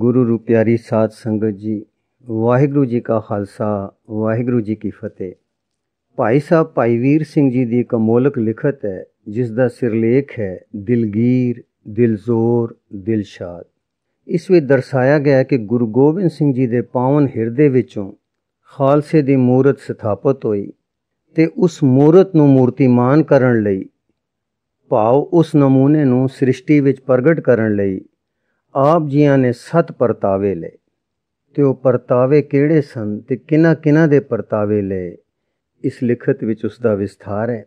ਗੁਰੂ ਰੂਪਿਆਰੀ ਸਾਧ ਸੰਗਤ ਜੀ ਵਾਹਿਗੁਰੂ ਜੀ ਕਾ ਖਾਲਸਾ ਵਾਹਿਗੁਰੂ ਜੀ ਕੀ ਫਤਿਹ ਭਾਈ ਸਾਹਿਬ ਭਾਈ ਵੀਰ ਸਿੰਘ ਜੀ ਦੀ ਕਮੋਲਕ ਲਿਖਤ ਹੈ ਜਿਸ ਦਾ ਸਿਰਲੇਖ ਹੈ ਦਿਲਗੀਰ ਦਿਲਜ਼ੋਰ ਦਿਲਸ਼ਾਦ ਇਸ ਵਿੱਚ ਦਰਸਾਇਆ ਗਿਆ ਹੈ ਕਿ ਗੁਰੂ ਗੋਬਿੰਦ ਸਿੰਘ ਜੀ ਦੇ ਪਾਵਨ ਹਿਰਦੇ ਵਿੱਚੋਂ ਖਾਲਸੇ ਦੀ ਮੂਰਤ ਸਥਾਪਿਤ ਹੋਈ ਤੇ ਉਸ ਮੂਰਤ ਨੂੰ ਮੂਰਤੀਮਾਨ ਕਰਨ ਲਈ ਭਾਵ ਉਸ ਨਮੂਨੇ ਨੂੰ ਸ੍ਰਿਸ਼ਟੀ ਵਿੱਚ ਪ੍ਰਗਟ ਕਰਨ ਲਈ ਆਪ ਜੀਆਂ ਨੇ ਸਤ ਪਰਤਾਵੇ ਲਏ ਤੇ ਉਹ ਪਰਤਾਵੇ ਕਿਹੜੇ ਸਨ ਤੇ ਕਿਨਾਂ ਕਿਨਾਂ ਦੇ ਪਰਤਾਵੇ ਲਏ ਇਸ ਲਿਖਤ ਵਿੱਚ ਉਸ ਦਾ ਵਿਸਥਾਰ ਹੈ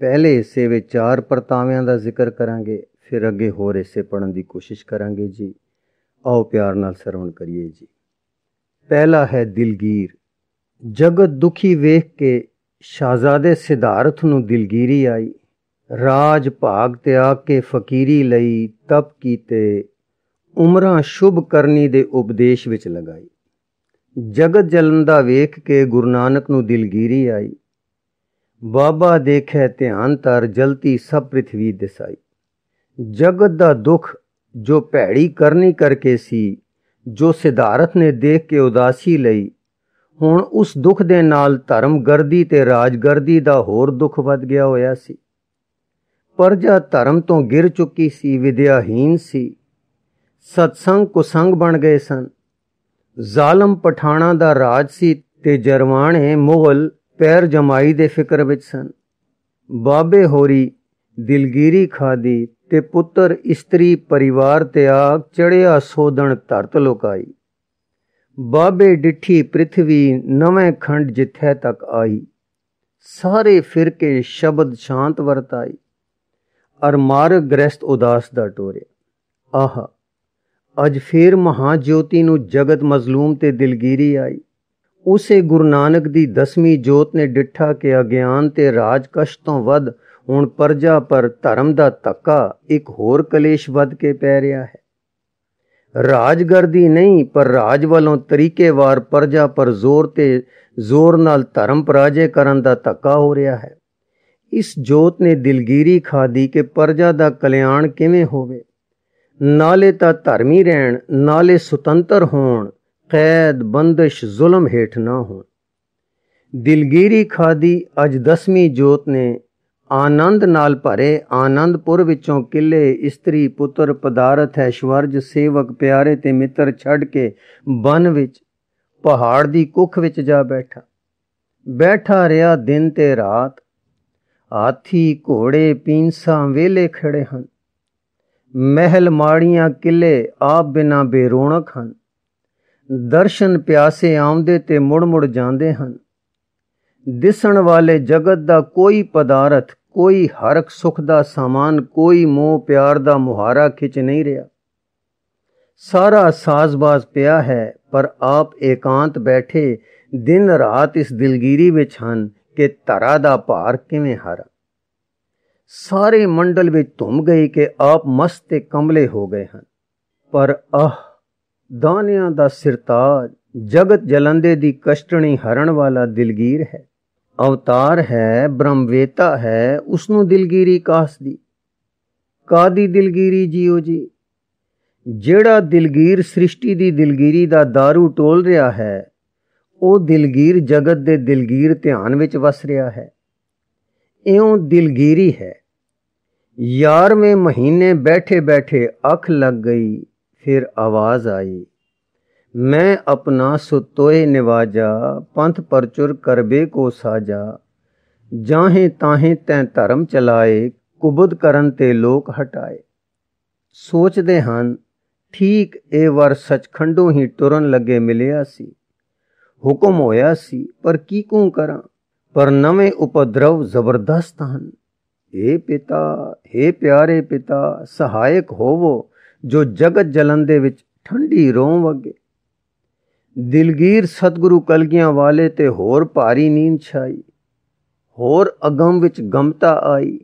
ਪਹਿਲੇ ਹਿੱਸੇ ਵਿੱਚ ਚਾਰ ਪਰਤਾਵਿਆਂ ਦਾ ਜ਼ਿਕਰ ਕਰਾਂਗੇ ਫਿਰ ਅੱਗੇ ਹੋਰ ਹਿੱਸੇ ਪੜਨ ਦੀ ਕੋਸ਼ਿਸ਼ ਕਰਾਂਗੇ ਜੀ ਆਓ ਪਿਆਰ ਨਾਲ ਸਰਵਣ ਕਰੀਏ ਜੀ ਪਹਿਲਾ ਹੈ ਦਿਲਗੀਰ ਜਗਤ ਦੁਖੀ ਵੇਖ ਕੇ ਸ਼ਾਹਜ਼ਾਦੇ ਸਿਧਾਰਥ ਨੂੰ ਦਿਲਗੀਰੀ ਆਈ ਰਾਜ ਭਾਗ ਆ ਕੇ ਫਕੀਰੀ ਲਈ ਤਪ ਕੀਤੇ ਉਮਰਾਂ ਸ਼ੁਭ ਕਰਨੀ ਦੇ ਉਪਦੇਸ਼ ਵਿੱਚ ਲਗਾਈ ਜਗਤ ਜਲਨ ਦਾ ਵੇਖ ਕੇ ਗੁਰੂ ਨਾਨਕ ਨੂੰ ਦਿਲਗੀਰੀ ਆਈ ਬਾਬਾ ਦੇਖੇ ਧਿਆਨ ਤਰ ਜਲਤੀ ਸਭ ਪ੍ਰithvi ਦਿਸਾਈ ਜਗਤ ਦਾ ਦੁੱਖ ਜੋ ਭੈੜੀ ਕਰਨੀ ਕਰਕੇ ਸੀ ਜੋ ਸਿਧਾਰਥ ਨੇ ਦੇਖ ਕੇ ਉਦਾਸੀ ਲਈ ਹੁਣ ਉਸ ਦੁੱਖ ਦੇ ਨਾਲ ਧਰਮ ਗਰਦੀ ਤੇ ਰਾਜ ਗਰਦੀ ਦਾ ਹੋਰ ਦੁੱਖ ਵੱਧ ਗਿਆ ਹੋਇਆ ਸੀ ਪਰ ਜਾ ਧਰਮ ਤੋਂ ਗਿਰ ਚੁੱਕੀ ਸੀ ਵਿਦਿਆਹੀਨ ਸੀ ਸਤਸੰਗ ਕੁਸੰਗ ਬਣ ਗਏ ਸਨ ਜ਼ਾਲਮ ਪਠਾਣਾ ਦਾ ਰਾਜ ਸੀ ਤੇ ਜਰਵਾਣੇ ਮੁਗਲ ਪੈਰ ਜਮਾਈ ਦੇ ਫਿਕਰ ਵਿੱਚ ਸਨ ਬਾਬੇ ਹੋਰੀ ਦਿਲਗੀਰੀ ਖਾਦੀ ਤੇ ਪੁੱਤਰ ਇਸਤਰੀ ਪਰਿਵਾਰ ਤੇ ਆਗ ਚੜਿਆ ਸੋਦਣ ਧਰਤ ਲੋਕਾਈ ਬਾਬੇ ਡਿੱਠੀ ਪ੍ਰithvi ਨਵੇਂ ਖੰਡ ਜਿੱਥੇ ਤੱਕ ਆਈ ਸਾਰੇ ਫਿਰਕੇ ਸ਼ਬਦ ਸ਼ਾਂਤ ਵਰਤਾਈ ਅਰ ਮਾਰਗ ਗ੍ਰਸਤ ਉਦਾਸ ਦਾ ਟੋਰੇ ਆਹਾ ਅੱਜ ਫੇਰ ਮਹਾ ਜੋਤੀ ਨੂੰ ਜਗਤ ਮਜ਼ਲੂਮ ਤੇ ਦਿਲਗੀਰੀ ਆਈ ਉਸੇ ਗੁਰੂ ਨਾਨਕ ਦੀ ਦਸਵੀਂ ਜੋਤ ਨੇ ਡਿੱਠਾ ਕਿ ਅਗਿਆਨ ਤੇ ਰਾਜ ਕਸ਼ ਤੋਂ ਵੱਧ ਹੁਣ ਪਰਜਾ ਪਰ ਧਰਮ ਦਾ ਤੱਕਾ ਇੱਕ ਹੋਰ ਕਲੇਸ਼ ਵੱਧ ਕੇ ਪੈ ਰਿਹਾ ਹੈ ਰਾਜਗਰਦੀ ਨਹੀਂ ਪਰ ਰਾਜ ਵੱਲੋਂ ਤਰੀਕੇਵਾਰ ਪਰਜਾ ਪਰ ਜ਼ੋਰ ਤੇ ਜ਼ੋਰ ਨਾਲ ਧਰਮ ਪਰਾਜੇ ਕਰਨ ਦਾ ਤੱਕਾ ਹੋ ਰਿਹਾ ਹੈ ਇਸ ਜੋਤ ਨੇ ਦਿਲਗੀਰੀ ਖਾਦੀ ਕਿ ਪਰਜਾ ਦਾ ਕਲਿਆਣ ਕਿਵੇਂ ਹੋਵੇ ਨਾਲੇ ਤਾਂ ਧਰਮੀ ਰਹਿਣ ਨਾਲੇ ਸੁਤੰਤਰ ਹੋਣ ਕੈਦ ਬੰਦਿਸ਼ ਜ਼ੁਲਮ ਹੇਠ ਨਾ ਹੋਣ ਦਿਲਗੀਰੀ ਖਾਦੀ ਅਜ ਦਸਵੀਂ ਜੋਤ ਨੇ ਆਨੰਦ ਨਾਲ ਭਰੇ ਆਨੰਦਪੁਰ ਵਿੱਚੋਂ ਕਿਲੇ ਇਸਤਰੀ ਪੁੱਤਰ ਪਦਾਰਥ ਹੈ ਸ਼ਵਰਜ ਸੇਵਕ ਪਿਆਰੇ ਤੇ ਮਿੱਤਰ ਛੱਡ ਕੇ ਬਨ ਵਿੱਚ ਪਹਾੜ ਦੀ ਕੁੱਖ ਵਿੱਚ ਜਾ ਬੈਠਾ ਬੈਠਾ ਰਿਹਾ ਦਿਨ ਤੇ ਰਾਤ ਆਥੀ ਘੋੜੇ ਪੀਂਸਾਂ ਵੇਲੇ ਖੜੇ ਹਨ ਮਹਿਲ ਮਾੜੀਆਂ ਕਿਲੇ ਆਪ ਬਿਨਾ ਬੇਰੋਣਕ ਹਨ ਦਰਸ਼ਨ ਪਿਆਸੇ ਆਉਂਦੇ ਤੇ ਮੁੜ ਮੁੜ ਜਾਂਦੇ ਹਨ ਦਿਸਣ ਵਾਲੇ ਜਗਤ ਦਾ ਕੋਈ ਪਦਾਰਥ ਕੋਈ ਹਰਕ ਸੁਖ ਦਾ ਸਮਾਨ ਕੋਈ ਮੋਹ ਪਿਆਰ ਦਾ ਮੁਹਾਰਾ ਖਿੱਚ ਨਹੀਂ ਰਿਹਾ ਸਾਰਾ ਸਾਜ਼ਬਾਜ਼ ਪਿਆ ਹੈ ਪਰ ਆਪ ਇਕਾਂਤ ਬੈਠੇ ਦਿਨ ਰਾਤ ਇਸ ਦਿਲਗੀਰੀ ਵਿੱਚ ਹਨ ਕਿ ਤਰਾ ਦਾ ਭਾਰ ਕਿਵੇਂ ਹਰ ਸਾਰੇ ਮੰਡਲ ਵਿੱਚ ਧੁੰਮ ਗਈ ਕਿ ਆਪ ਮਸਤ ਤੇ ਕਮਲੇ ਹੋ ਗਏ ਹਨ ਪਰ ਆਹ ਦਾਨਿਆਂ ਦਾ ਸਿਰਤਾਜ ਜਗਤ ਜਲੰਦੇ ਦੀ ਕਸ਼ਟਣੀ ਹਰਣ ਵਾਲਾ ਦਿਲਗੀਰ ਹੈ ਅਵਤਾਰ ਹੈ ਬ੍ਰਹਮਵੇਤਾ ਹੈ ਉਸ ਨੂੰ ਦਿਲਗੀਰੀ ਕਾਸਦੀ ਕਾਦੀ ਦਿਲਗੀਰੀ ਜੀਓ ਜੀ ਜਿਹੜਾ ਦਿਲਗੀਰ ਸ੍ਰਿਸ਼ਟੀ ਦੀ ਦਿਲਗੀਰੀ ਦਾ दारू ਟੋਲ ਰਿਹਾ ਹੈ ਉਹ ਦਿਲਗੀਰ ਜਗਤ ਦੇ ਦਿਲਗੀਰ ਧਿਆਨ ਵਿੱਚ ਵਸ ਰਿਹਾ ਹੈ ਇਉਂ ਦਿਲਗੀਰੀ ਹੈ यारवें महीने बैठे बैठे अख लग गई फिर आवाज़ आई मैं अपना सुतोए निवाजा पंथ परचुर चुर करबे को साजा जाहें ताहें तैं धर्म चलाए कुबुद करन ते लोक हटाए सोचते हैं ठीक ए वर सचखंडों ही तुरन लगे मिलिया सी हुकम होया सी पर की करा पर नवे उपद्रव जबरदस्त हैं ਏ ਪਿਤਾ हे ਪਿਆਰੇ ਪਿਤਾ ਸਹਾਇਕ ਹੋਵੋ ਜੋ ਜਗਤ ਜਲਨ ਦੇ ਵਿੱਚ ਠੰਡੀ ਰੋਂ ਵਗੇ ਦਿਲਗੀਰ ਸਤਗੁਰੂ ਕਲਗੀਆਂ ਵਾਲੇ ਤੇ ਹੋਰ ਭਾਰੀ ਨੀਂਦ ਛਾਈ ਹੋਰ ਅਗਮ ਵਿੱਚ ਗਮਤਾ ਆਈ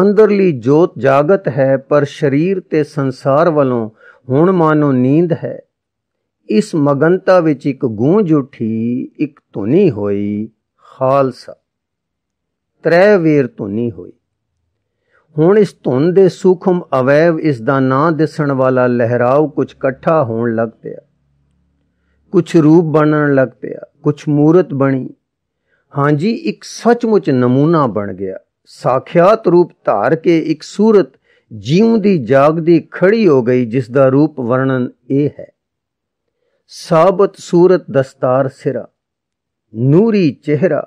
ਅੰਦਰਲੀ ਜੋਤ ਜਾਗਤ ਹੈ ਪਰ ਸਰੀਰ ਤੇ ਸੰਸਾਰ ਵੱਲੋਂ ਹੁਣ ਮਾਨੋ ਨੀਂਦ ਹੈ ਇਸ ਮਗਨਤਾ ਵਿੱਚ ਇੱਕ ਗੂੰਜ ਉਠੀ ਇੱਕ ਧੁਨੀ ਹੋਈ ਖਾਲਸਾ ਤ੍ਰੈ ਵੇਰ ਧੁਨੀ ਹੋਈ ਹੁਣ ਇਸ ਧੁਨ ਦੇ ਸੂਖਮ ਅਵੈਵ ਇਸ ਦਾ ਨਾਂ ਦਿਸਣ ਵਾਲਾ ਲਹਿਰਾਉ ਕੁਝ ਇਕੱਠਾ ਹੋਣ ਲੱਗ ਪਿਆ ਕੁਝ ਰੂਪ ਬਣਨ ਲੱਗ ਪਿਆ ਕੁਝ ਮੂਰਤ ਬਣੀ ਹਾਂਜੀ ਇੱਕ ਸੱਚਮੁੱਚ ਨਮੂਨਾ ਬਣ ਗਿਆ ਸਾਖਿਆਤ ਰੂਪ ਧਾਰ ਕੇ ਇੱਕ ਸੂਰਤ ਜੀਵ ਦੀ ਜਾਗਦੀ ਖੜੀ ਹੋ ਗਈ ਜਿਸ ਦਾ ਰੂਪ ਵਰਣਨ ਇਹ ਹੈ ਸਾਬਤ ਸੂਰਤ ਦਸਤਾਰ ਸਿਰਾ ਨੂਰੀ ਚਿਹਰਾ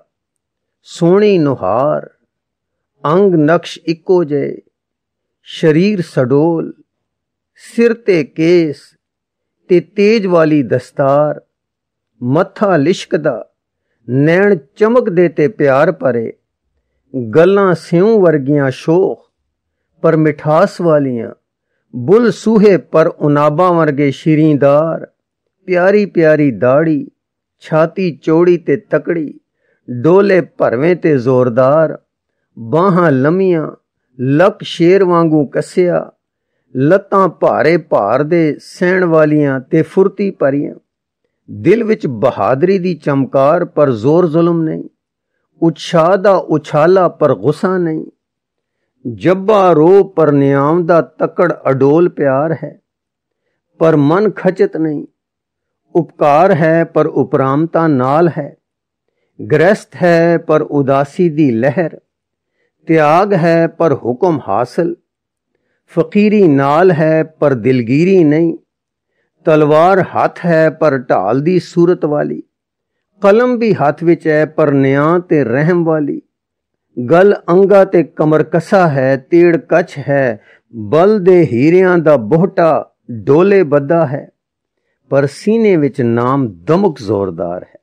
ਸੋਹਣੀ ਨੁਹਾਰ ਅੰਗ ਨਕਸ਼ ਇੱਕੋ ਜੇ ਸਰੀਰ ਸਡੋਲ ਸਿਰ ਤੇ ਕੇਸ ਤੇ ਤੇਜ ਵਾਲੀ ਦਸਤਾਰ ਮੱਥਾ ਲਿਸ਼ਕਦਾ ਨੈਣ ਚਮਕਦੇ ਤੇ ਪਿਆਰ ਭਰੇ ਗੱਲਾਂ ਸਿਉ ਵਰਗੀਆਂ ਸ਼ੋਖ ਪਰ ਮਿਠਾਸ ਵਾਲੀਆਂ ਬੁਲ ਸੂਹੇ ਪਰ ਉਨਾਬਾਂ ਵਰਗੇ ਸ਼ਰੀਂਦਾਰ ਪਿਆਰੀ ਪਿਆਰੀ ਦਾੜੀ ਛਾਤੀ ਚੋੜੀ ਤੇ ਤਕੜੀ ਡੋਲੇ ਭਰਵੇਂ ਤੇ ਜ਼ੋਰਦਾਰ ਬਾਹਾਂ ਲੰਮੀਆਂ ਲੱਕ ਸ਼ੇਰ ਵਾਂਗੂ ਕੱਸਿਆ ਲੱਤਾਂ ਭਾਰੇ ਭਾਰ ਦੇ ਸਹਿਣ ਵਾਲੀਆਂ ਤੇ ਫੁਰਤੀ ਭਰੀਆਂ ਦਿਲ ਵਿੱਚ ਬਹਾਦਰੀ ਦੀ ਚਮਕਾਰ ਪਰ ਜ਼ੋਰ ਜ਼ੁਲਮ ਨਹੀਂ ਉਛਾ ਦਾ ਉਛਾਲਾ ਪਰ ਗੁੱਸਾ ਨਹੀਂ ਜੱਬਾ ਰੋ ਪਰ ਨਿਆਮ ਦਾ ਤਕੜ ਅਡੋਲ ਪਿਆਰ ਹੈ ਪਰ ਮਨ ਖਚਤ ਨਹੀਂ ਉਪਕਾਰ ਹੈ ਪਰ ਉਪਰਾਮਤਾ ਨਾਲ ਹੈ ਗ੍ਰਸਤ ਹੈ ਪਰ ਉਦਾਸੀ ਦੀ ਲਹਿਰ ਤਿਆਗ ਹੈ ਪਰ ਹੁਕਮ ਹਾਸਲ ਫਕੀਰੀ ਨਾਲ ਹੈ ਪਰ ਦਿਲਗੀਰੀ ਨਹੀਂ ਤਲਵਾਰ ਹੱਥ ਹੈ ਪਰ ਢਾਲ ਦੀ ਸੂਰਤ ਵਾਲੀ ਕਲਮ ਵੀ ਹੱਥ ਵਿੱਚ ਹੈ ਪਰ ਨਿਆਂ ਤੇ ਰਹਿਮ ਵਾਲੀ ਗਲ ਅੰਗਾ ਤੇ ਕਮਰ ਕਸਾ ਹੈ ਤੇੜ ਕਛ ਹੈ ਬਲ ਦੇ ਹੀਰਿਆਂ ਦਾ ਬੋਹਟਾ ਡੋਲੇ ਬੱਦਾ ਹੈ ਪਰ ਸੀਨੇ ਵਿੱਚ ਨਾਮ ਦਮਕ ਜ਼ੋਰਦਾਰ ਹੈ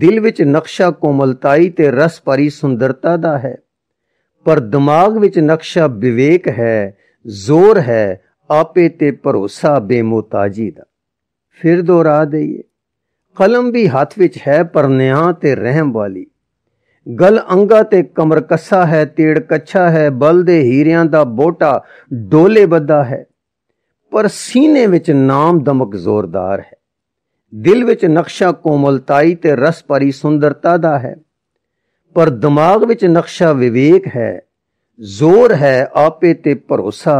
ਦਿਲ ਵਿੱਚ ਨਕਸ਼ਾ ਕੋਮਲਤਾਈ ਤੇ ਰਸ ਭਰੀ ਸੁੰਦਰਤਾ ਦਾ ਹੈ ਪਰ ਦਿਮਾਗ ਵਿੱਚ ਨਕਸ਼ਾ ਵਿਵੇਕ ਹੈ ਜ਼ੋਰ ਹੈ ਆਪੇ ਤੇ ਭਰੋਸਾ ਬੇਮੋਤਾਜੀ ਦਾ ਫਿਰ ਦੁਹਰਾ ਦਈਏ ਕਲਮ ਵੀ ਹੱਥ ਵਿੱਚ ਹੈ ਪਰ ਨਿਆਂ ਤੇ ਰਹਿਮ ਵਾਲੀ ਗਲ ਅੰਗਾ ਤੇ ਕਮਰ ਕੱਸਾ ਹੈ ਤੇੜ ਕੱਛਾ ਹੈ ਬਲ ਦੇ ਹੀਰਿਆਂ ਦਾ ਬੋਟਾ ਡੋਲੇ ਬੱਦਾ ਹੈ ਪਰ ਸੀਨੇ ਵਿੱਚ ਨਾਮ ਦਮਕ ਜ਼ੋਰਦਾਰ ਹੈ ਦਿਲ ਵਿੱਚ ਨਕਸ਼ਾ ਕੋਮਲਤਾਈ ਤੇ ਰਸ ਭਰੀ ਸੁੰਦਰਤਾ ਦਾ ਹੈ ਪਰ ਦਿਮਾਗ ਵਿੱਚ ਨਕਸ਼ਾ ਵਿਵੇਕ ਹੈ ਜ਼ੋਰ ਹੈ ਆਪੇ ਤੇ ਭਰੋਸਾ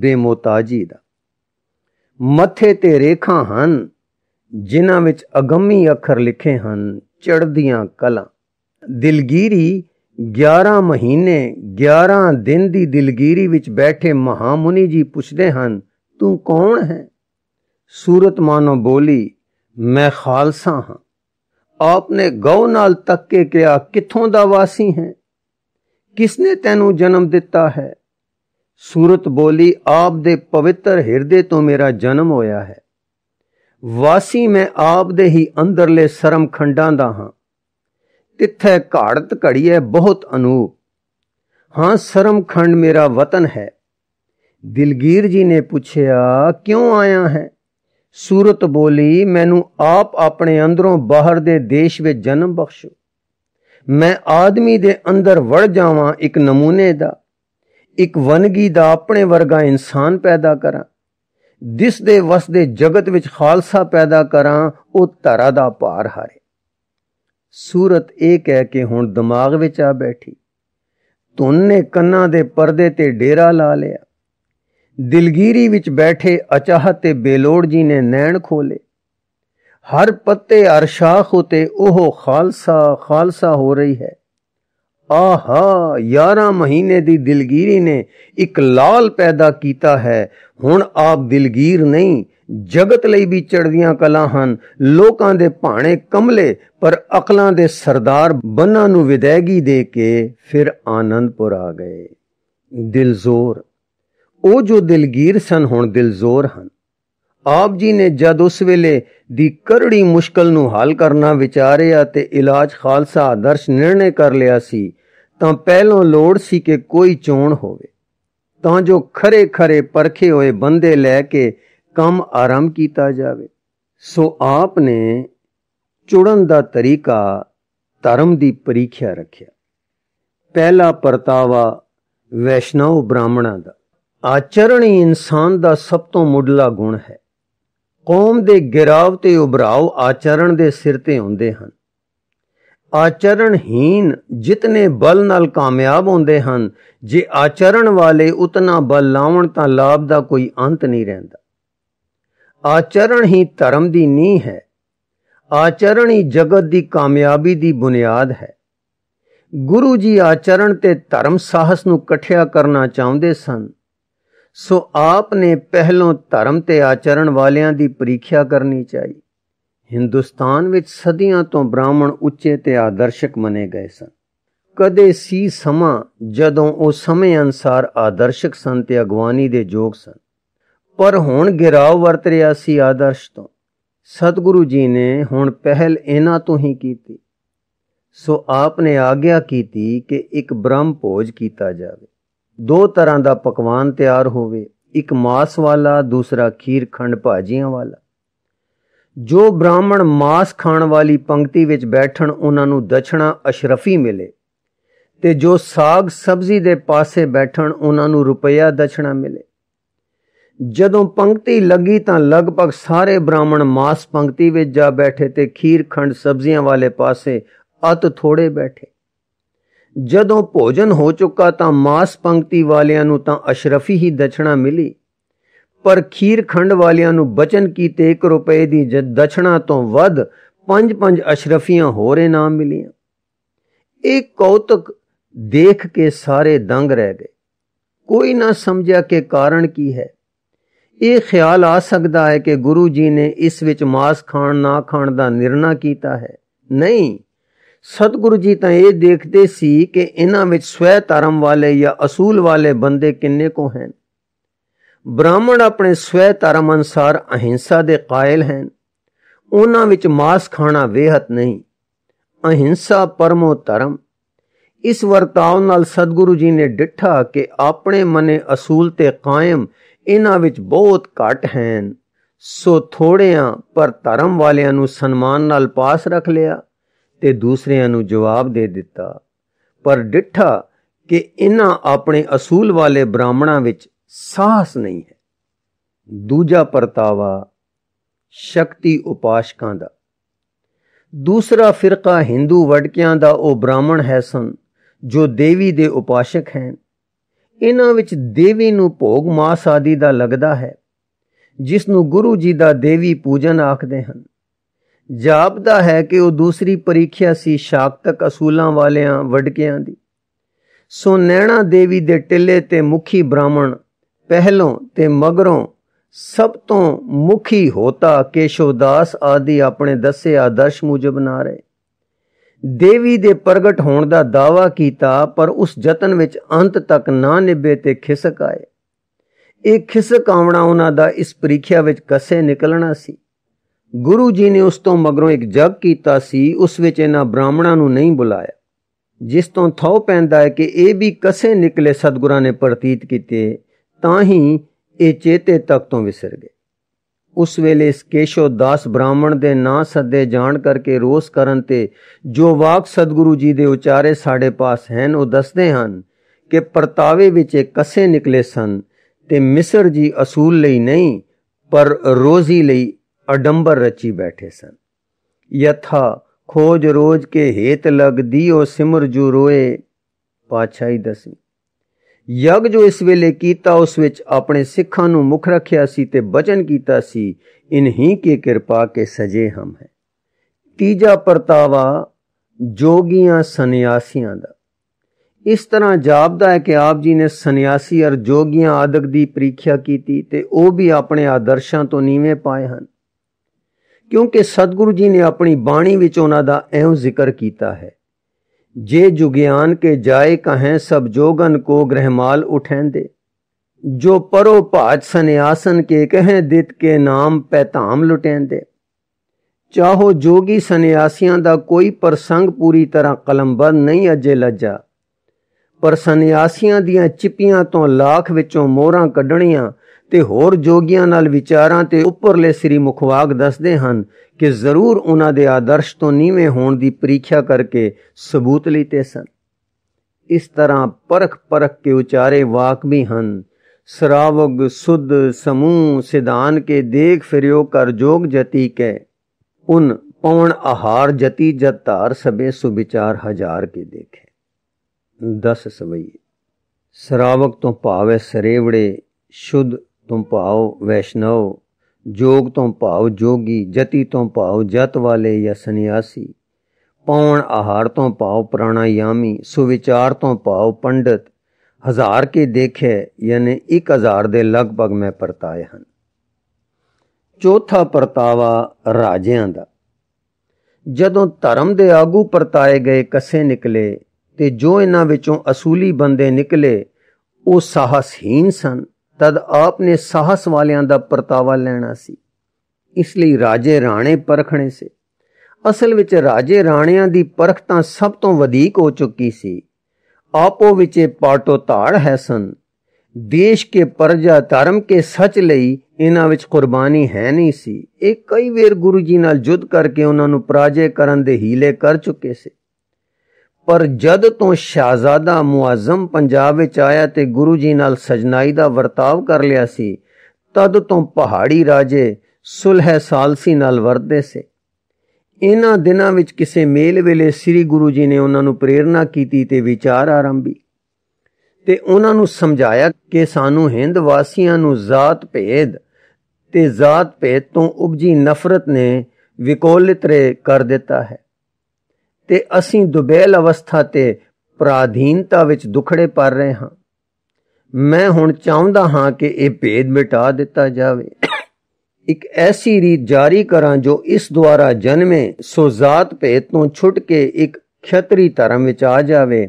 ਬੇਮੋਤਾਜੀ ਦਾ ਮੱਥੇ ਤੇ ਰੇਖਾਂ ਹਨ ਜਿਨ੍ਹਾਂ ਵਿੱਚ ਅਗੰਮੀ ਅੱਖਰ ਲਿਖੇ ਹਨ ਚੜਦੀਆਂ ਕਲਾ ਦਿਲਗੀਰੀ 11 ਮਹੀਨੇ 11 ਦਿਨ ਦੀ ਦਿਲਗੀਰੀ ਵਿੱਚ ਬੈਠੇ ਮਹਾਮੁਨੀ ਜੀ ਪੁੱਛਦੇ ਹਨ ਤੂੰ ਕੌਣ ਹੈ ਸੂਰਤ ਮਾਨੋ ਬੋਲੀ ਮੈਂ ਖਾਲਸਾ ਹਾਂ ਆਪਨੇ ਗਉ ਨਾਲ ਤੱਕੇ ਕਿਹਾ ਕਿੱਥੋਂ ਦਾ ਵਾਸੀ ਹੈ ਕਿਸਨੇ ਤੈਨੂੰ ਜਨਮ ਦਿੱਤਾ ਹੈ ਸੂਰਤ ਬੋਲੀ ਆਪ ਦੇ ਪਵਿੱਤਰ ਹਿਰਦੇ ਤੋਂ ਮੇਰਾ ਜਨਮ ਹੋਇਆ ਹੈ ਵਾਸੀ ਮੈਂ ਆਪ ਦੇ ਹੀ ਅੰਦਰਲੇ ਸ਼ਰਮ ਖੰਡਾਂ ਦਾ ਹਾਂ ਤਿੱਥੇ ਘਾੜਤ ਘੜੀਏ ਬਹੁਤ ਅਨੂਪ ਹਾਂ ਸ਼ਰਮ ਖੰਡ ਮੇਰਾ ਵਤਨ ਹੈ ਦਿਲਗੀਰ ਜੀ ਨੇ ਪੁੱਛਿਆ ਕਿਉਂ ਆਇਆ ਹੈ ਸੂਰਤ ਬੋਲੀ ਮੈਨੂੰ ਆਪ ਆਪਣੇ ਅੰਦਰੋਂ ਬਾਹਰ ਦੇ ਦੇਸ਼ ਵਿੱਚ ਜਨਮ ਬਖਸ਼ੋ ਮੈਂ ਆਦਮੀ ਦੇ ਅੰਦਰ ਵੜ ਜਾਵਾਂ ਇੱਕ ਨਮੂਨੇ ਦਾ ਇੱਕ ਵਨਗੀ ਦਾ ਆਪਣੇ ਵਰਗਾ ਇਨਸਾਨ ਪੈਦਾ ਕਰਾਂ ਦਿਸ ਦੇ ਵਸਦੇ ਜਗਤ ਵਿੱਚ ਖਾਲਸਾ ਪੈਦਾ ਕਰਾਂ ਉਹ ਧਰਾ ਦਾ ਪਾਰ ਹਾਰੇ ਸੂਰਤ ਇਹ ਕਹਿ ਕੇ ਹੁਣ ਦਿਮਾਗ ਵਿੱਚ ਆ ਬੈਠੀ ਤੁੰਨੇ ਨੇ ਕੰਨਾਂ ਦੇ ਪਰਦੇ ਤੇ ਡੇਰਾ ਲਾ ਲਿਆ ਦਿਲਗੀਰੀ ਵਿੱਚ ਬੈਠੇ ਅਚਾਹ ਤੇ ਬੇਲੋੜ ਜੀ ਨੇ ਨੈਣ ਖੋਲੇ ਹਰ ਪੱਤੇ ਅਰਸ਼ਾਖ ਉਤੇ ਉਹ ਖਾਲਸਾ ਖਾਲਸਾ ਹੋ ਰਹੀ ਹੈ ਆਹਾ 11 ਮਹੀਨੇ ਦੀ ਦਿਲਗੀਰੀ ਨੇ ਇੱਕ ਲਾਲ ਪੈਦਾ ਕੀਤਾ ਹੈ ਹੁਣ ਆਪ ਦਿਲਗੀਰ ਨਹੀਂ ਜਗਤ ਲਈ ਵੀ ਚੜਦੀਆਂ ਕਲਾ ਹਨ ਲੋਕਾਂ ਦੇ ਭਾਣੇ ਕਮਲੇ ਪਰ ਅਕਲਾਂ ਦੇ ਸਰਦਾਰ ਬੰਨਾਂ ਨੂੰ ਵਿਦੈਗੀ ਦੇ ਕੇ ਫਿਰ ਆਨੰਦਪੁਰ ਆ ਗਏ ਦਿਲਜ਼ੋਰ ਉਹ ਜੋ ਦਿਲਗੀਰ ਸਨ ਹੁਣ ਦਿਲਜ਼ੋਰ ਹਨ ਆਪ ਜੀ ਨੇ ਜਦ ਉਸ ਵੇਲੇ ਦੀ ਕਰੜੀ ਮੁਸ਼ਕਲ ਨੂੰ ਹੱਲ ਕਰਨਾ ਵਿਚਾਰਿਆ ਤੇ ਇਲਾਜ ਖਾਲਸਾ ਆਦਰਸ਼ ਨਿਰਣੇ ਕਰ ਲਿਆ ਸੀ ਤਾਂ ਪਹਿਲੋਂ ਲੋੜ ਸੀ ਕਿ ਕੋਈ ਚੋਣ ਹੋਵੇ ਤਾਂ ਜੋ ਖਰੇ ਖਰੇ ਪਰਖੇ ਹੋਏ ਬੰਦੇ ਲੈ ਕੇ ਕੰਮ ਆਰੰਭ ਕੀਤਾ ਜਾਵੇ ਸੋ ਆਪ ਨੇ ਚੁੜਨ ਦਾ ਤਰੀਕਾ ਧਰਮ ਦੀ ਪ੍ਰੀਖਿਆ ਰੱਖਿਆ ਪਹਿਲਾ ਪਰਤਾਵਾ ਵੈਸ਼ਨਵ ਬ੍ਰਾਹਮਣਾਂ ਦਾ ਆਚਰਣ ਹੀ ਇਨਸਾਨ ਦਾ ਸਭ ਤੋਂ ਮੁੱਢਲਾ ਗੁਣ ਹੈ ਕੌਮ ਦੇ ਗਿਰਾਵ ਤੇ ਉਭਰਾਵ ਆਚਰਣ ਦੇ ਸਿਰ ਤੇ ਹੁੰਦੇ ਹਨ ਆਚਰਣਹੀਨ ਜਿਤਨੇ ਬਲ ਨਾਲ ਕਾਮਯਾਬ ਹੁੰਦੇ ਹਨ ਜੇ ਆਚਰਣ ਵਾਲੇ ਉਤਨਾ ਬਲ ਲਾਉਣ ਤਾਂ ਲਾਭ ਦਾ ਕੋਈ ਅੰਤ ਨਹੀਂ ਰਹਿੰਦਾ ਆਚਰਣ ਹੀ ਧਰਮ ਦੀ ਨੀਂਹ ਹੈ ਆਚਰਣ ਹੀ ਜਗਤ ਦੀ ਕਾਮਯਾਬੀ ਦੀ ਬੁਨਿਆਦ ਹੈ ਗੁਰੂ ਜੀ ਆਚਰਣ ਤੇ ਧਰਮ ਸਾਹਸ ਨੂੰ ਇਕੱਠਿਆ ਕਰਨਾ ਚਾਹੁੰਦੇ ਸਨ ਸੋ ਆਪ ਨੇ ਪਹਿਲੋਂ ਧਰਮ ਤੇ ਆਚਰਣ ਵਾਲਿਆਂ ਦੀ ਪ੍ਰੀਖਿਆ ਕਰਨੀ ਚਾਹੀ ਹਿੰਦੁਸਤਾਨ ਵਿੱਚ ਸਦੀਆਂ ਤੋਂ ਬ੍ਰਾਹਮਣ ਉੱਚੇ ਤੇ ਆਦਰਸ਼ਕ ਮੰਨੇ ਗਏ ਸਨ ਕਦੇ ਸੀ ਸਮਾਂ ਜਦੋਂ ਉਹ ਸਮੇਂ ਅਨਸਾਰ ਆਦਰਸ਼ਕ ਸੰਤ ਤੇ ਅਗਵਾਨੀ ਦੇ ਜੋਗ ਸਨ ਪਰ ਹੁਣ ਗਿਰਾਵ ਵਰਤ ਰਿਆ ਸੀ ਆਦਰਸ਼ ਤੋਂ ਸਤਿਗੁਰੂ ਜੀ ਨੇ ਹੁਣ ਪਹਿਲ ਇਹਨਾਂ ਤੋਂ ਹੀ ਕੀਤੀ ਸੋ ਆਪ ਨੇ ਆਗਿਆ ਕੀਤੀ ਕਿ ਇੱਕ ਬ੍ਰਹਮ ਭੋਜ ਕੀਤਾ ਜਾਵੇ ਦੋ ਤਰ੍ਹਾਂ ਦਾ ਪਕਵਾਨ ਤਿਆਰ ਹੋਵੇ ਇੱਕ ਮਾਸ ਵਾਲਾ ਦੂਸਰਾ ਖੀਰ ਖੰਡ ਭਾਜੀਆਂ ਵਾਲਾ ਜੋ ਬ੍ਰਾਹਮਣ ਮਾਸ ਖਾਣ ਵਾਲੀ ਪੰਕਤੀ ਵਿੱਚ ਬੈਠਣ ਉਹਨਾਂ ਨੂੰ ਦਛਣਾ ਅਸ਼ਰਫੀ ਮਿਲੇ ਤੇ ਜੋ ਸਾਗ ਸਬਜ਼ੀ ਦੇ ਪਾਸੇ ਬੈਠਣ ਉਹਨਾਂ ਨੂੰ ਰੁਪਇਆ ਦਛਣਾ ਮਿਲੇ ਜਦੋਂ ਪੰਕਤੀ ਲੱਗੀ ਤਾਂ ਲਗਭਗ ਸਾਰੇ ਬ੍ਰਾਹਮਣ ਮਾਸ ਪੰਕਤੀ ਵਿੱਚ ਜਾ ਬੈਠੇ ਤੇ ਖੀਰ ਖੰਡ ਸਬਜ਼ੀਆਂ ਵਾਲੇ ਪਾਸੇ ਅਤ ਥੋੜੇ ਬੈਠੇ ਜਦੋਂ ਭੋਜਨ ਹੋ ਚੁੱਕਾ ਤਾਂ ਮਾਸ ਪੰਕਤੀ ਵਾਲਿਆਂ ਨੂੰ ਤਾਂ ਅਸ਼ਰਫੀ ਹੀ ਦਛਣਾ ਮਿਲੀ ਪਰ ਖੀਰ ਖੰਡ ਵਾਲਿਆਂ ਨੂੰ ਬਚਨ ਕੀਤੇ 1 ਰੁਪਏ ਦੀ ਦਛਣਾ ਤੋਂ ਵੱਧ 5-5 ਅਸ਼ਰਫੀਆਂ ਹੋਰ ਇਨਾਮ ਮਿਲੀਆਂ ਇਹ ਕੌਤਕ ਦੇਖ ਕੇ ਸਾਰੇ ਦੰਗ ਰਹਿ ਗਏ ਕੋਈ ਨਾ ਸਮਝਿਆ ਕਿ ਕਾਰਨ ਕੀ ਹੈ ਇਹ ਖਿਆਲ ਆ ਸਕਦਾ ਹੈ ਕਿ ਗੁਰੂ ਜੀ ਨੇ ਇਸ ਵਿੱਚ ਮਾਸ ਖਾਣ ਨਾ ਖਾਣ ਦਾ ਨਿਰਣਾ ਕੀਤਾ ਹੈ ਨਹੀਂ ਸਤਿਗੁਰੂ ਜੀ ਤਾਂ ਇਹ ਦੇਖਦੇ ਸੀ ਕਿ ਇਹਨਾਂ ਵਿੱਚ ਸਵੈ ਧਰਮ ਵਾਲੇ ਜਾਂ ਅਸੂਲ ਵਾਲੇ ਬੰਦੇ ਕਿੰਨੇ ਕੋ ਹਨ ਬ੍ਰਾਹਮਣ ਆਪਣੇ ਸਵੈ ਧਰਮ ਅਨਸਾਰ ਅਹਿੰਸਾ ਦੇ ਕਾਇਲ ਹਨ ਉਹਨਾਂ ਵਿੱਚ ਮਾਸ ਖਾਣਾ ਵੇਹਤ ਨਹੀਂ ਅਹਿੰਸਾ ਪਰਮੋ ਧਰਮ ਇਸ ਵਰਤਾਉ ਨਾਲ ਸਤਿਗੁਰੂ ਜੀ ਨੇ ਡਿੱਠਾ ਕਿ ਆਪਣੇ ਮਨੇ ਅਸੂਲ ਤੇ ਕਾਇਮ ਇਹਨਾਂ ਵਿੱਚ ਬਹੁਤ ਘਟ ਹਨ ਸੋ ਥੋੜਿਆਂ ਪਰ ਧਰਮ ਵਾਲਿਆਂ ਨੂੰ ਸਨਮਾਨ ਨਾਲ ਪਾਸ ਰੱਖ ਲਿਆ ਤੇ ਦੂਸਰਿਆਂ ਨੂੰ ਜਵਾਬ ਦੇ ਦਿੱਤਾ ਪਰ ਡਿੱਠਾ ਕਿ ਇਹਨਾਂ ਆਪਣੇ ਅਸੂਲ ਵਾਲੇ ਬ੍ਰਾਹਮਣਾਂ ਵਿੱਚ ਸਾਹਸ ਨਹੀਂ ਹੈ ਦੂਜਾ ਪਰਤਾਵਾ ਸ਼ਕਤੀ ਉਪਾਸ਼ਕਾਂ ਦਾ ਦੂਸਰਾ ਫਿਰਕਾ ਹਿੰਦੂ ਵਡਕਿਆਂ ਦਾ ਉਹ ਬ੍ਰਾਹਮਣ ਹੈ ਸਨ ਜੋ ਦੇਵੀ ਦੇ ਉਪਾਸ਼ਕ ਹਨ ਇਹਨਾਂ ਵਿੱਚ ਦੇਵੀ ਨੂੰ ਭੋਗ ਮਾਸ ਆਦੀ ਦਾ ਲੱਗਦਾ ਹੈ ਜਿਸ ਨੂੰ ਗੁਰੂ ਜੀ ਦਾ ਦੇਵੀ ਪੂਜਨ ਆਖਦੇ ਹਨ ਜਾਪਦਾ ਹੈ ਕਿ ਉਹ ਦੂਸਰੀ ਪ੍ਰੀਖਿਆ ਸੀ ਸ਼ਾਕਤਕ ਅਸੂਲਾਂ ਵਾਲਿਆਂ ਵਡਕਿਆਂ ਦੀ ਸੋ ਨੈਣਾ ਦੇਵੀ ਦੇ ਟਿੱਲੇ ਤੇ ਮੁਖੀ ਬ੍ਰਾਹਮਣ ਪਹਿਲੋਂ ਤੇ ਮਗਰੋਂ ਸਭ ਤੋਂ ਮੁਖੀ ਹੋਤਾ ਕੇਸ਼ਵਦਾਸ ਆਦਿ ਆਪਣੇ ਦੱਸੇ ਆਦਰਸ਼ ਮੁਜਬ ਨਾ ਰਹੇ ਦੇਵੀ ਦੇ ਪ੍ਰਗਟ ਹੋਣ ਦਾ ਦਾਵਾ ਕੀਤਾ ਪਰ ਉਸ ਯਤਨ ਵਿੱਚ ਅੰਤ ਤੱਕ ਨਾ ਨਿਭੇ ਤੇ ਖਿਸਕ ਆਏ ਇਹ ਖਿਸਕ ਆਉਣਾ ਉਹਨਾਂ ਦਾ ਇਸ ਪ੍ਰੀਖਿਆ ਵਿੱਚ ਕਸੇ ਨਿਕਲਣਾ ਸੀ ਗੁਰੂ ਜੀ ਨੇ ਉਸ ਤੋਂ ਮਗਰੋਂ ਇੱਕ ਜਗ ਕੀਤਾ ਸੀ ਉਸ ਵਿੱਚ ਇਹਨਾਂ ਬ੍ਰਾਹਮਣਾਂ ਨੂੰ ਨਹੀਂ ਬੁਲਾਇਆ ਜਿਸ ਤੋਂ ਥੋ ਪੈਂਦਾ ਹੈ ਕਿ ਇਹ ਵੀ ਕਸੇ ਨਿਕਲੇ ਸਤਗੁਰਾਂ ਨੇ ਪ੍ਰਤੀਤ ਕੀਤੇ ਤਾਂ ਹੀ ਇਹ ਚੇਤੇ ਤੱਕ ਤੋਂ ਵਿਸਰ ਗਏ ਉਸ ਵੇਲੇ ਇਸ ਕੇਸ਼ੋ ਦਾਸ ਬ੍ਰਾਹਮਣ ਦੇ ਨਾਂ ਸੱਦੇ ਜਾਣ ਕਰਕੇ ਰੋਸ ਕਰਨ ਤੇ ਜੋ ਵਾਕ ਸਤਗੁਰੂ ਜੀ ਦੇ ਉਚਾਰੇ ਸਾਡੇ ਪਾਸ ਹਨ ਉਹ ਦੱਸਦੇ ਹਨ ਕਿ ਪਰਤਾਵੇ ਵਿੱਚ ਇਹ ਕਸੇ ਨਿਕਲੇ ਸਨ ਤੇ ਮਿਸਰ ਜੀ ਅਸੂਲ ਲਈ ਨਹੀਂ ਪਰ ਰੋਜ਼ੀ ਲਈ ਅਡੰਬਰ ਰਚੀ ਬੈਠੇ ਸਨ ਯਥਾ ਖੋਜ ਰੋਜ ਕੇ ਹੇਤ ਲਗਦੀ ਓ ਸਿਮਰ ਜੂ ਰੋਏ ਪਾਛਾਈ ਦਸਵੀਂ ਯਗ ਜੋ ਇਸ ਵੇਲੇ ਕੀਤਾ ਉਸ ਵਿੱਚ ਆਪਣੇ ਸਿੱਖਾਂ ਨੂੰ ਮੁਖ ਰੱਖਿਆ ਸੀ ਤੇ ਬਚਨ ਕੀਤਾ ਸੀ ਇਨਹੀ ਕੀ ਕਿਰਪਾ ਕੇ ਸਜੇ ਹਮ ਹੈ ਤੀਜਾ ਪਰਤਾਵਾ ਜੋਗੀਆਂ ਸੰਨਿਆਸੀਆਂ ਦਾ ਇਸ ਤਰ੍ਹਾਂ ਜਾਪਦਾ ਹੈ ਕਿ ਆਪ ਜੀ ਨੇ ਸੰਨਿਆਸੀ ਅਰ ਜੋਗੀਆਂ ਆਦਿਕ ਦੀ ਪ੍ਰੀਖਿਆ ਕੀਤੀ ਤੇ ਉਹ ਵੀ ਆਪਣੇ ਆਦਰਸ਼ਾਂ ਤੋਂ ਨੀਵੇਂ ਪਾਏ ਹਨ ਕਿਉਂਕਿ ਸਤਿਗੁਰੂ ਜੀ ਨੇ ਆਪਣੀ ਬਾਣੀ ਵਿੱਚ ਉਹਨਾਂ ਦਾ ਐਉਂ ਜ਼ਿਕਰ ਕੀਤਾ ਹੈ ਜੇ ਜੁਗਿਆਨ ਕੇ ਜਾਏ ਕਹੈ ਸਭ ਜੋਗਨ ਕੋ ਗ੍ਰਹਿਮਾਲ ਉਠੈਂਦੇ जो परो भाज सन्यासन के कहें दित के नाम पैताम लुटेंदे चाहो जोगी सन्यासियां दा कोई प्रसंग पूरी तरह कलमबंद नहीं अजे लज्जा पर सन्यासियां ਦੀਆਂ ਚਿਪੀਆਂ ਤੋਂ ਲਾਖ ਵਿੱਚੋਂ ਮੋਹਰਾਂ ਕੱਢਣੀਆਂ ਤੇ ਹੋਰ ਜੋਗੀਆਂ ਨਾਲ ਵਿਚਾਰਾਂ ਤੇ ਉੱਪਰਲੇ ਸ੍ਰੀ ਮੁਖਵਾਗ ਦੱਸਦੇ ਹਨ ਕਿ ਜ਼ਰੂਰ ਉਹਨਾਂ ਦੇ ਆਦਰਸ਼ ਤੋਂ ਨੀਵੇਂ ਹੋਣ ਦੀ ਪ੍ਰੀਖਿਆ ਕਰਕੇ ਸਬੂਤ ਲਈਤੇ ਸਨ ਇਸ ਤਰ੍ਹਾਂ ਪਰਖ ਪਰਖ ਕੇ ਉਚਾਰੇ ਵਾਕ ਵੀ ਹਨ ਸਰਾਵਗ ਸੁਧ ਸਮੂਹ ਸਿਧਾਨ ਕੇ ਦੇਖ ਫਿਰਿਓ ਕਰ ਜੋਗ ਜਤੀ ਕੈ ਉਨ ਪਵਨ ਆਹਾਰ ਜਤੀ ਜਤਾਰ ਸਬੇ ਸੁਬਿਚਾਰ ਹਜ਼ਾਰ ਕੇ ਦੇਖੇ ਦਸ ਸਵਈ ਸਰਾਵਕ ਤੋਂ ਭਾਵੇ ਸਰੇਵੜੇ ਸ਼ੁੱਧ ਤੋਂ ਭਾਉ ਵੈਸ਼ਨਵ ਜੋਗ ਤੋਂ ਭਾਉ ਜੋਗੀ ਜਤੀ ਤੋਂ ਭਾਉ ਜਤ ਵਾਲੇ ਜਾਂ ਸੰਨਿਆਸੀ ਪੌਣ ਆਹਾਰ ਤੋਂ ਭਾਵ ਪ੍ਰਾਣਾਯਾਮੀ ਸੁਵਿਚਾਰ ਤੋਂ ਭਾਉ ਪੰਡਤ ਹਜ਼ਾਰ ਕੇ ਦੇਖੇ ਯਾਨੀ 1000 ਦੇ ਲਗਭਗ ਮੈਂ ਪਰਤਾਏ ਹਨ ਚੌਥਾ ਪਰਤਾਵਾ ਰਾਜਿਆਂ ਦਾ ਜਦੋਂ ਧਰਮ ਦੇ ਆਗੂ ਪਰਤਾਏ ਗਏ ਕਸੇ ਨਿਕਲੇ ਤੇ ਜੋ ਇਹਨਾਂ ਵਿੱਚੋਂ ਅਸੂਲੀ ਬੰਦੇ ਨਿਕਲੇ ਉਹ ਸਾਹਸਹੀਨ ਸਨ ਤਦ ਆਪ ਨੇ ਸਾਹਸ ਵਾਲਿਆਂ ਦਾ ਪਰਤਾਵਾ ਲੈਣਾ ਸੀ ਇਸ ਲਈ ਰਾਜੇ ਰਾਣੇ ਪਰਖਣੇ ਸੇ ਅਸਲ ਵਿੱਚ ਰਾਜੇ ਰਾਣਿਆਂ ਦੀ ਪਰਖ ਤਾਂ ਸਭ ਤੋਂ ਵਧੇਕ ਹੋ ਚੁੱਕੀ ਸੀ ਆਪੋ ਵਿੱਚ ਪਾਟੋ ਧਾੜ ਹੈ ਸਨ ਦੇਸ਼ ਕੇ ਪਰਜਾ ਧਰਮ ਕੇ ਸੱਚ ਲਈ ਇਹਨਾਂ ਵਿੱਚ ਕੁਰਬਾਨੀ ਹੈ ਨਹੀਂ ਸੀ ਇਹ ਕਈ ਵੇਰ ਗੁਰੂ ਜੀ ਨਾਲ ਜੁੱਧ ਕਰਕੇ ਉਹਨਾਂ ਨੂੰ ਪਰਾਜੇ ਕਰਨ ਦੇ ਹੀਲੇ ਕਰ ਚੁੱਕੇ ਸੀ ਪਰ ਜਦ ਤੋਂ ਸ਼ਾਹਜ਼ਾਦਾ ਮੁਆਜ਼ਮ ਪੰਜਾਬ ਵਿੱਚ ਆਇਆ ਤੇ ਗੁਰੂ ਜੀ ਨਾਲ ਸਜਨਾਈ ਦਾ ਵਰਤਾਵ ਕਰ ਲਿਆ ਸੀ ਤਦ ਤੋਂ ਪਹਾੜੀ ਰਾਜੇ ਸੁਲਹ ਸਾਲਸੀ ਨਾਲ ਵਰਦੇ ਸੇ ਇਹਨਾਂ ਦਿਨਾਂ ਵਿੱਚ ਕਿਸੇ ਮੇਲ ਵੇਲੇ ਸ੍ਰੀ ਗੁਰੂ ਜੀ ਨੇ ਉਹਨਾਂ ਨੂੰ ਪ੍ਰੇਰਣਾ ਕੀਤੀ ਤੇ ਵਿਚਾਰ ਆਰੰਭੀ ਤੇ ਉਹਨਾਂ ਨੂੰ ਸਮਝਾਇਆ ਕਿ ਸਾਨੂੰ ਹਿੰਦ ਵਾਸੀਆਂ ਨੂੰ ਜ਼ਾਤ ਭੇਦ ਤੇ ਜ਼ਾਤ ਭੇਦ ਤੋਂ ਉਪਜੀ ਨਫ਼ਰਤ ਨੇ ਵਿਕੋਲਿਤ ਕਰ ਦਿੱਤਾ ਹੈ ਤੇ ਅਸੀਂ ਦੁਬੇਲ ਅਵਸਥਾ ਤੇ ਪ੍ਰਾਧੀਨਤਾ ਵਿੱਚ ਦੁਖੜੇ ਪਰ ਰਹੇ ਹਾਂ ਮੈਂ ਹੁਣ ਚਾਹੁੰਦਾ ਹਾਂ ਕਿ ਇਹ ਭੇਦ ਮਿਟਾ ਦਿੱਤਾ ਜਾਵੇ ਇੱਕ ਐਸੀ ਰੀਤ ਜਾਰੀ ਕਰਾਂ ਜੋ ਇਸ ਦੁਆਰਾ ਜਨਮੇ ਸੋ ਜ਼ਾਤ ਭੇਦ ਤੋਂ ਛੁੱਟ ਕੇ ਇੱਕ ਖੇਤਰੀ ਧਰਮ ਵਿੱਚ ਆ ਜਾਵੇ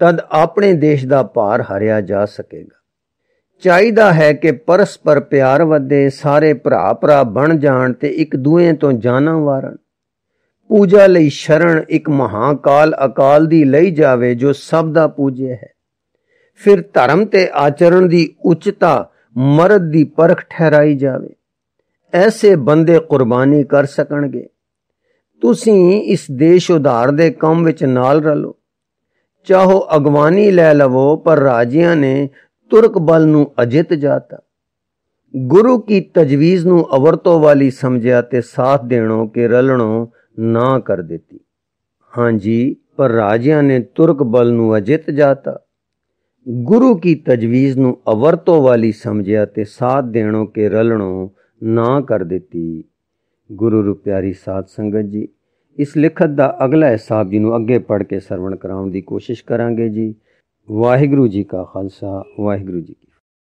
ਤਦ ਆਪਣੇ ਦੇਸ਼ ਦਾ ਭਾਰ ਹਰਿਆ ਜਾ ਸਕੇਗਾ ਚਾਹੀਦਾ ਹੈ ਕਿ ਪਰਸਪਰ ਪਿਆਰ ਵਧੇ ਸਾਰੇ ਭਰਾ ਭਰਾ ਬਣ ਜਾਣ ਤੇ ਇੱਕ ਦੂਏ ਤੋਂ ਜਾਨਾਂ ਵਾਰਨ ਪੂਜਾ ਲਈ ਸ਼ਰਣ ਇੱਕ ਮਹਾਕਾਲ ਅਕਾਲ ਦੀ ਲਈ ਜਾਵੇ ਜੋ ਸਭ ਦਾ ਪੂਜੇ ਹੈ ਫਿਰ ਧਰਮ ਤੇ ਆਚਰਣ ਦੀ ਉਚਤਾ ਮਰਦ ਦੀ ਪਰਖ ਠਹਿਰਾਈ ਜਾਵੇ ਐਸੇ ਬੰਦੇ ਕੁਰਬਾਨੀ ਕਰ ਸਕਣਗੇ ਤੁਸੀਂ ਇਸ ਦੇਸ਼ ਉਧਾਰ ਦੇ ਕੰਮ ਵਿੱਚ ਨਾਲ ਰਲੋ ਚਾਹੋ ਅਗਵਾਨੀ ਲੈ ਲਵੋ ਪਰ ਰਾਜਿਆਂ ਨੇ ਤੁਰਕ ਬਲ ਨੂੰ ਅਜਿਤ ਜਾਤਾ ਗੁਰੂ ਕੀ ਤਜਵੀਜ਼ ਨੂੰ ਅਵਰਤੋ ਵਾਲੀ ਸਮਝਿਆ ਤੇ ਸਾਥ ਦੇਣੋ ਕਿ ਰਲਣੋ ਨਾ ਕਰ ਦਿੱਤੀ ਹਾਂਜੀ ਪਰ ਰਾਜਿਆਂ ਨੇ ਤੁਰਕ ਬਲ ਨੂੰ ਅਜਿੱਤ ਜਾਤਾ ਗੁਰੂ ਕੀ ਤਜਵੀਜ਼ ਨੂੰ ਅਵਰਤੋ ਵਾਲੀ ਸਮਝਿਆ ਤੇ ਸਾਥ ਦੇਣੋ ਕੇ ਰਲਣੋ ਨਾ ਕਰ ਦਿੱਤੀ ਗੁਰੂ ਰੁਪਿਆਰੀ ਸਾਧ ਸੰਗਤ ਜੀ ਇਸ ਲਿਖਤ ਦਾ ਅਗਲਾ ਹਿੱਸਾ ਜੀ ਨੂੰ ਅੱਗੇ ਪੜ ਕੇ ਸਰਵਣ ਕਰਾਉਣ ਦੀ ਕੋਸ਼ਿਸ਼ ਕਰਾਂਗੇ ਜੀ ਵਾਹਿਗੁਰੂ ਜੀ ਕਾ ਖਾਲਸਾ ਵਾਹਿਗੁਰੂ ਜੀ